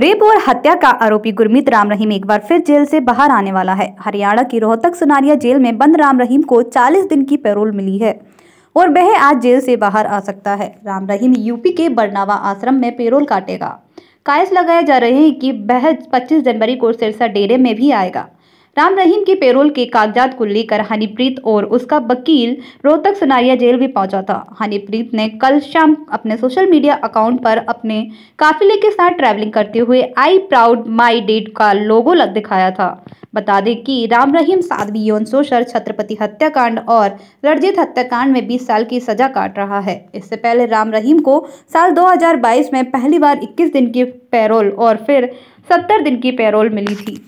rape और हत्या का आरोपी गुरमीत राम रहीम एक बार फिर जेल से बाहर आने वाला है हरियाणा की रोहतक सुनारिया जेल में बंद राम रहीम को 40 दिन की पैरोल मिली है और वह आज जेल से बाहर आ सकता है राम रहीम यूपी के बरनावा आश्रम में पेरोल काटेगा कायस लगाए जा रहे हैं कि वह 25 जनवरी को सिरसा डेरे में भी आएगा राम रहीम के पेरोल के कागजात को लेकर हनीप्रीत और उसका वकील रोहतक सुनारिया जेल भी पहुंचा था हनीप्रीत ने कल शाम अपने सोशल मीडिया अकाउंट पर अपने काफिले के साथ ट्रैवलिंग करते हुए आई प्राउड माई डेट का लोगो लग दिखाया था बता दें कि राम रहीम साधवी यौन शोषण छत्रपति हत्याकांड और रणजीत हत्याकांड में 20 साल की सजा काट रहा है इससे पहले राम रहीम को साल 2022 में पहली बार 21 दिन की पैरोल और फिर 70 दिन की पैरोल मिली थी